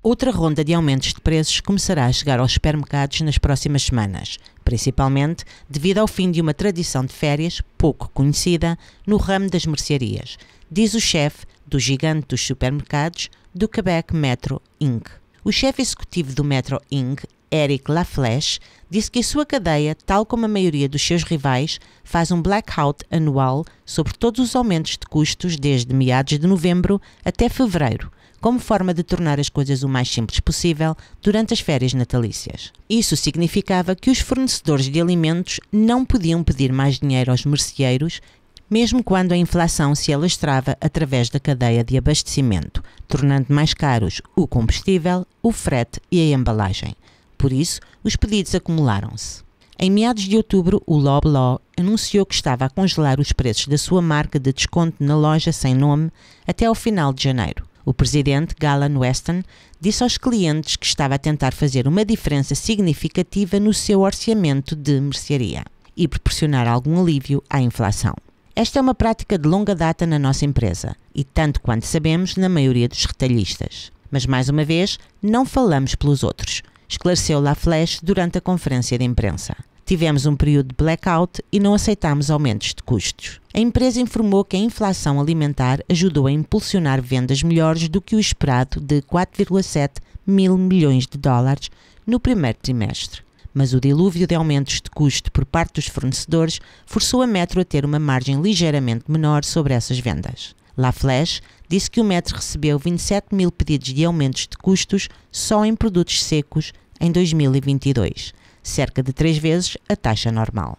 Outra ronda de aumentos de preços começará a chegar aos supermercados nas próximas semanas, principalmente devido ao fim de uma tradição de férias pouco conhecida no ramo das mercearias, diz o chefe do gigante dos supermercados do Quebec Metro Inc. O chefe executivo do Metro Inc., Eric Lafleche, disse que a sua cadeia, tal como a maioria dos seus rivais, faz um blackout anual sobre todos os aumentos de custos desde meados de novembro até fevereiro, como forma de tornar as coisas o mais simples possível durante as férias natalícias. Isso significava que os fornecedores de alimentos não podiam pedir mais dinheiro aos merceeiros mesmo quando a inflação se alastrava através da cadeia de abastecimento, tornando mais caros o combustível, o frete e a embalagem. Por isso, os pedidos acumularam-se. Em meados de outubro, o Loblaw anunciou que estava a congelar os preços da sua marca de desconto na loja sem nome até ao final de janeiro. O presidente, Galan Weston, disse aos clientes que estava a tentar fazer uma diferença significativa no seu orçamento de mercearia e proporcionar algum alívio à inflação. Esta é uma prática de longa data na nossa empresa e, tanto quanto sabemos, na maioria dos retalhistas. Mas, mais uma vez, não falamos pelos outros, esclareceu La Fleche durante a conferência de imprensa. Tivemos um período de blackout e não aceitámos aumentos de custos. A empresa informou que a inflação alimentar ajudou a impulsionar vendas melhores do que o esperado de 4,7 mil milhões de dólares no primeiro trimestre mas o dilúvio de aumentos de custo por parte dos fornecedores forçou a Metro a ter uma margem ligeiramente menor sobre essas vendas. La Fleche disse que o Metro recebeu 27 mil pedidos de aumentos de custos só em produtos secos em 2022, cerca de três vezes a taxa normal.